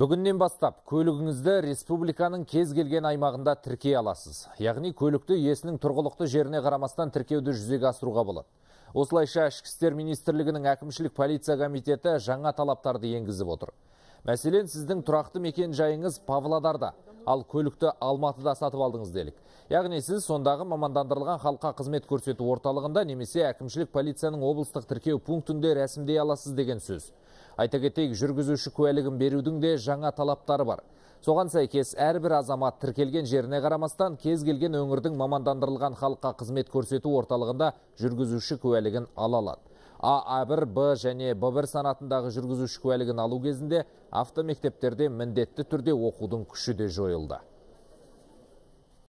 Бүгіннен бастап көлігіңізді республиканың кез келген аймағында тіркей аласыз. Яғни көлікті иесінің тұрғылықты жеріне қарамастан тіркеуді жүзеге асыруға болады. Осылайша ішкі істер министрлігінің әкімшілік полиция комитеті жаңа талаптарды енгізіп отыр. Мәселен, сіздің тұрақты мекен жайыңыз Павлодарда, ал көлікті Алматыда сатып алдыңыз делік. Яғни сіз сондағы мамандандырылған халыққа қызмет көрсету орталығында немесе әкімшілік полицияның облыстық тіркеу пунктінде рәсімдей аласыз деген сөз айта кетейік жүргізуші куәлігін берудің де жаңа талаптары бар соған сәйкес әрбір азамат тіркелген жеріне қарамастан кез келген өңірдің мамандандырылған халыққа қызмет көрсету орталығында жүргізуші куәлігін ала алады а бір Б және Б1 санатындағы жүргізуші куәлігін алу кезінде автомектептерде міндетті түрде оқудың күші де жойылды